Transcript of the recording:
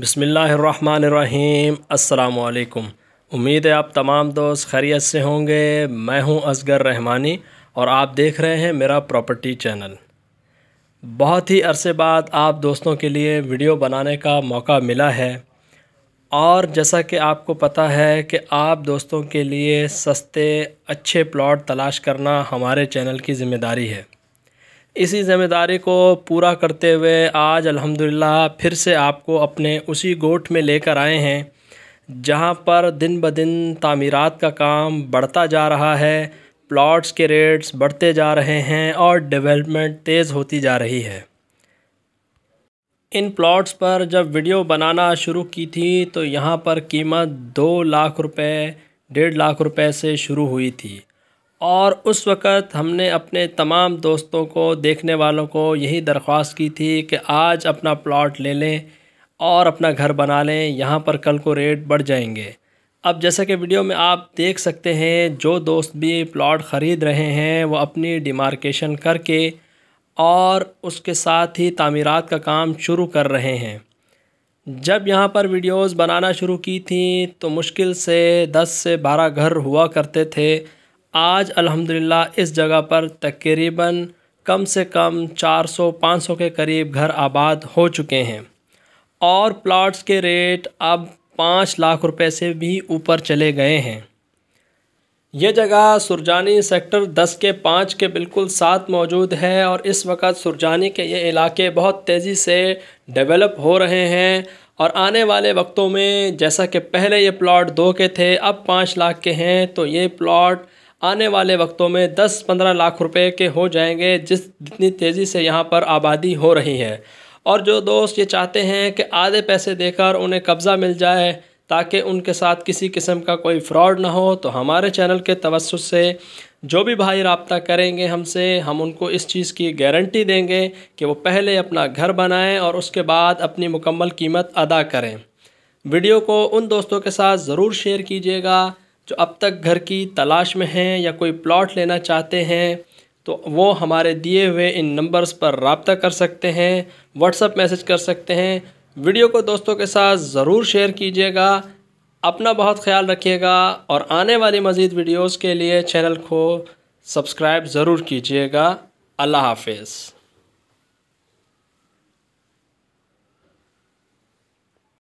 بسم اللہ الرحمن الرحیم السلام علیکم امید ہے آپ تمام دوست خیریت سے ہوں گے میں ہوں اصغر رحمانی اور آپ دیکھ رہے ہیں میرا پراپرٹی چینل بہت ہی عرصے بعد آپ دوستوں کے لیے ویڈیو بنانے کا موقع ملا ہے اور جیسا کہ آپ کو پتہ ہے کہ آپ دوستوں کے لیے سستے اچھے پلاٹ تلاش کرنا ہمارے چینل کی ذمہ داری ہے اسی ذمہ داری کو پورا کرتے ہوئے آج الحمد للہ پھر سے آپ کو اپنے اسی گوٹھ میں لے کر آئے ہیں جہاں پر دن بدن تعمیرات کا کام بڑھتا جا رہا ہے پلاٹس کے ریٹس بڑھتے جا رہے ہیں اور ڈیولپمنٹ تیز ہوتی جا رہی ہے ان پلاٹس پر جب ویڈیو بنانا شروع کی تھی تو یہاں پر قیمت دو لاکھ روپے ڈیڑھ لاکھ روپے سے شروع ہوئی تھی اور اس وقت ہم نے اپنے تمام دوستوں کو دیکھنے والوں کو یہی درخواست کی تھی کہ آج اپنا پلاٹ لے لیں اور اپنا گھر بنا لیں یہاں پر کل کو ریٹ بڑھ جائیں گے اب جیسا کہ ویڈیو میں آپ دیکھ سکتے ہیں جو دوست بھی پلاٹ خرید رہے ہیں وہ اپنی ڈیمارکیشن کر کے اور اس کے ساتھ ہی تعمیرات کا کام شروع کر رہے ہیں جب یہاں پر ویڈیوز بنانا شروع کی تھیں تو مشکل سے دس سے بارہ گھر ہوا کرتے تھے آج الحمدللہ اس جگہ پر تقریباً کم سے کم چار سو پانچ سو کے قریب گھر آباد ہو چکے ہیں اور پلاٹس کے ریٹ اب پانچ لاکھ روپے سے بھی اوپر چلے گئے ہیں یہ جگہ سرجانی سیکٹر دس کے پانچ کے بالکل ساتھ موجود ہے اور اس وقت سرجانی کے یہ علاقے بہت تیزی سے ڈیولپ ہو رہے ہیں اور آنے والے وقتوں میں جیسا کہ پہلے یہ پلاٹ دو کے تھے اب پانچ لاکھ کے ہیں تو یہ پلاٹ آنے والے وقتوں میں دس پندرہ لاکھ روپے کے ہو جائیں گے جس جتنی تیزی سے یہاں پر آبادی ہو رہی ہے اور جو دوست یہ چاہتے ہیں کہ آدھے پیسے دے کر انہیں قبضہ مل جائے تاکہ ان کے ساتھ کسی قسم کا کوئی فراڈ نہ ہو تو ہمارے چینل کے توسط سے جو بھی بھائی رابطہ کریں گے ہم سے ہم ان کو اس چیز کی گارنٹی دیں گے کہ وہ پہلے اپنا گھر بنائیں اور اس کے بعد اپنی مکمل قیمت ادا کریں ویڈیو کو ان دوستوں کے ساتھ ضرور شیئر کیجیے گا جو اب تک گھر کی تلاش میں ہیں یا کوئی پلاٹ لینا چاہتے ہیں تو وہ ہمارے دیے ہوئے ان نمبرز پر رابطہ کر سکتے ہیں اپ میسج کر سکتے ہیں ویڈیو کو دوستوں کے ساتھ ضرور شیئر کیجیے گا اپنا بہت خیال رکھیے گا اور آنے والی مزید ویڈیوز کے لیے چینل کو سبسکرائب ضرور کیجیے گا اللہ حافظ